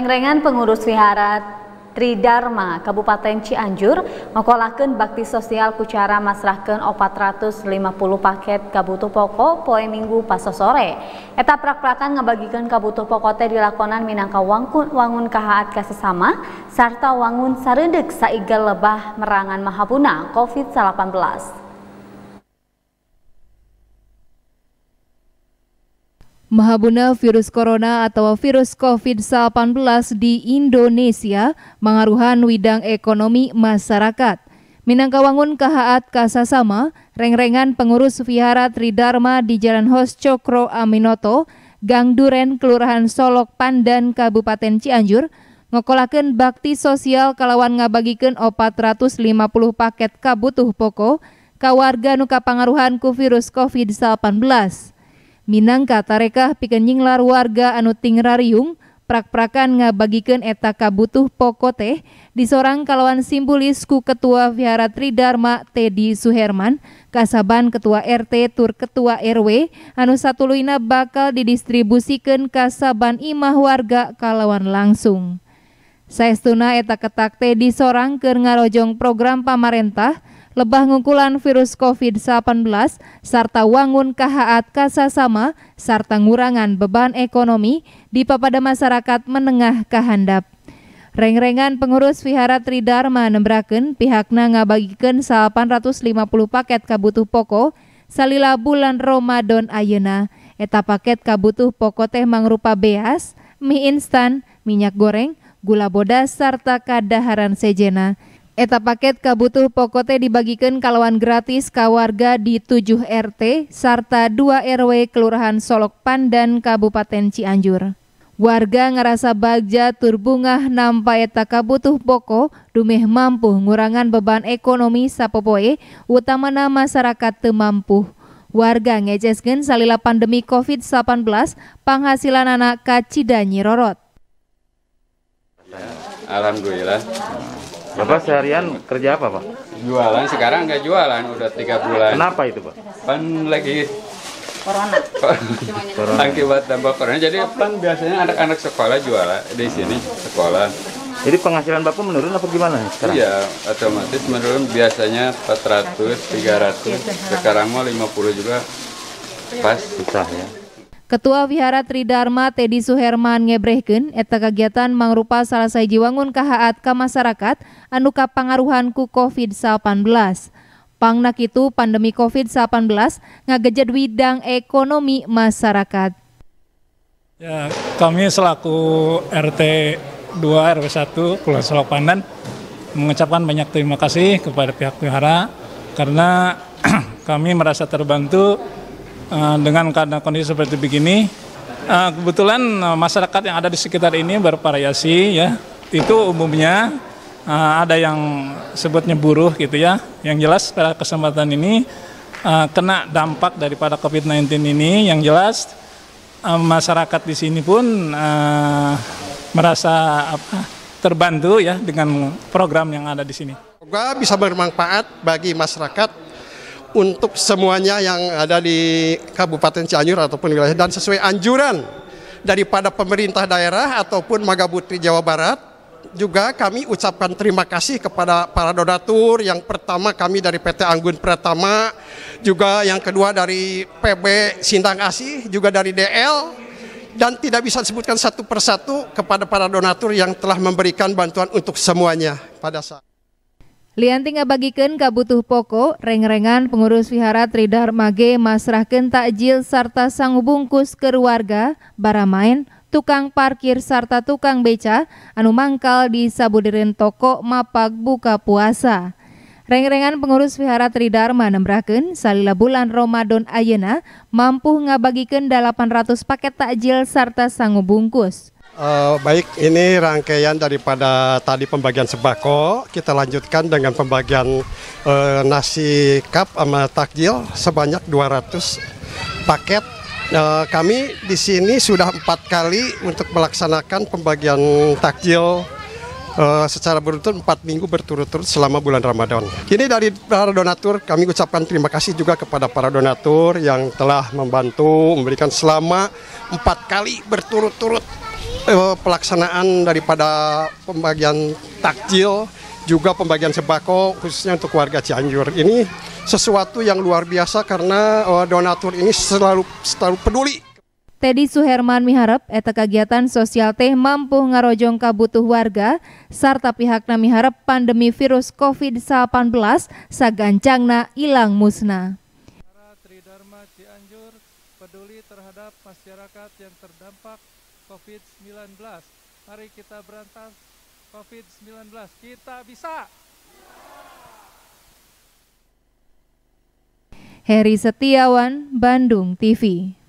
reng pengurus wihara Tridharma Kabupaten Cianjur mengolahkan bakti sosial kucara masrahkan 450 paket kabutuh pokok poe Minggu paso sore. Eta prak-prakan ngebagikan kabutuh pokok teh dilakonan minangka wangkun wangun kahaat ka serta wangun sarendek saiga lebah merangan mahabuna COVID-19. Mahabuna virus corona atau virus COVID-19 di Indonesia mengaruhan widang ekonomi masyarakat. Minangkawangun kahaat kasasama, rengrengan pengurus vihara Tridharma di Jalan Hos Cokro Aminoto, Gang Duren, Kelurahan Solok Pandan, Kabupaten Cianjur, ngokolaken bakti sosial kalawan ngabagikan 450 paket kabutuh pokok, kawarga nuka pangaruhan virus COVID-19. Minangka tarekah pikeun lar warga anu tingrariung prak-prakan ngabagikan eta kabutuh poko teh disorang kalawan simbolis ku Ketua Vihara Tridharma Tedi Suherman, kasaban Ketua RT tur Ketua RW anu satuluina bakal didistribusikan kasaban imah warga kalawan langsung. Saestuna eta ketak teh disorang keur ngarojong program pamarentah lebah ngungkulan virus COVID-19 serta wangun kahaat kasasama serta ngurangan beban ekonomi di papada masyarakat menengah kahandap. Reng-rengan pengurus Vihara Tridharma nembraken pihakna ngabagikan 850 paket kabutuh pokok salila bulan Ramadan ayena. Eta paket kabutuh pokok teh mangrupa beas, mie instan, minyak goreng, gula bodas, serta kadaharan sejena. Eta paket kabutuh pokote dibagikan kalawan gratis kawarga di 7 RT serta 2 RW Kelurahan Solok Pandan Kabupaten Cianjur. Warga ngerasa bagja turbungah nampa eta kabutuh poko dumeh mampu ngurangan beban ekonomi sapopoe utamana masyarakat temampu. Warga ngejesken salila pandemi COVID-19 penghasilan anak kacida nyirorot. Alhamdulillah Bapak seharian kerja apa Pak? Jualan sekarang nggak jualan udah tiga bulan. Kenapa itu Pak? Pan lagi corona. corona. Akibat dampak corona jadi pan biasanya anak-anak sekolah jualan eh, di sini sekolah. Jadi penghasilan Bapak menurun apa gimana sekarang? Iya, otomatis menurun biasanya 400, 300, sekarang mau 50 juga pas susah ya. Ketua Vihara Tridharma Teddy Suherman ngebrehken eta kegiatan mangrupa saji jiwangun kahaat ka masyarakat anu kapangaruhan ku COVID-19. Pangnak itu pandemi COVID-19 ngagejed widang ekonomi masyarakat. Ya, kami selaku RT 2 RW 1 Pulau Selok Pandan mengucapkan banyak terima kasih kepada pihak Vihara karena kami merasa terbantu Eh, dengan keadaan kondisi seperti begini. Eh, kebetulan eh, masyarakat yang ada di sekitar ini bervariasi ya. Itu umumnya ada yang sebutnya buruh gitu ya. Yang jelas pada kesempatan ini kena dampak daripada COVID-19 ini yang jelas masyarakat di sini pun merasa apa terbantu ya dengan program yang ada di sini. Semoga bisa bermanfaat bagi masyarakat untuk semuanya yang ada di Kabupaten Cianjur ataupun wilayah dan sesuai anjuran daripada pemerintah daerah ataupun Magabutri Jawa Barat juga kami ucapkan terima kasih kepada para donatur yang pertama kami dari PT Anggun Pratama juga yang kedua dari PB Sintang Asih juga dari DL dan tidak bisa disebutkan satu persatu kepada para donatur yang telah memberikan bantuan untuk semuanya pada saat Lianting ngabagikan kabutuh pokok, reng-rengan pengurus wihara Mage masrahkeun takjil serta sang bungkus ke warga, baramain, tukang parkir serta tukang beca anu mangkal di sabudirin toko mapak buka puasa. Reng-rengan pengurus wihara Tridharma nembrakeun salila bulan Ramadan Ayena mampu ngabagikan 800 paket takjil serta sang bungkus. Uh, baik, ini rangkaian daripada tadi pembagian sembako. Kita lanjutkan dengan pembagian uh, nasi cup sama takjil sebanyak 200 paket. Uh, kami di sini sudah empat kali untuk melaksanakan pembagian takjil uh, secara beruntun empat minggu berturut-turut selama bulan Ramadan. Ini dari para donatur, kami ucapkan terima kasih juga kepada para donatur yang telah membantu memberikan selama empat kali berturut-turut eh, pelaksanaan daripada pembagian takjil juga pembagian sembako khususnya untuk warga Cianjur ini sesuatu yang luar biasa karena eh, donatur ini selalu selalu peduli. Teddy Suherman miharap eta kegiatan sosial teh mampu ngarojong kabutuh warga serta pihakna miharap pandemi virus COVID-19 sagancangna ilang musnah. Tridharma Cianjur peduli terhadap masyarakat yang terdampak COVID-19. Mari kita berantas COVID-19. Kita bisa! Heri Setiawan, Bandung TV.